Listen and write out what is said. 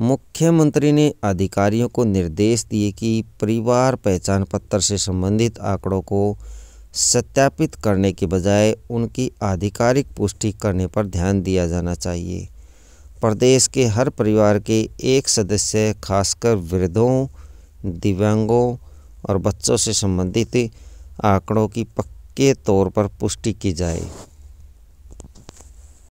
मुख्यमंत्री ने अधिकारियों को निर्देश दिए कि परिवार पहचान पत्र से संबंधित आंकड़ों को सत्यापित करने के बजाय उनकी आधिकारिक पुष्टि करने पर ध्यान दिया जाना चाहिए प्रदेश के हर परिवार के एक सदस्य खासकर वृद्धों दिव्यांगों और बच्चों से संबंधित आंकड़ों की पक्के तौर पर पुष्टि की जाए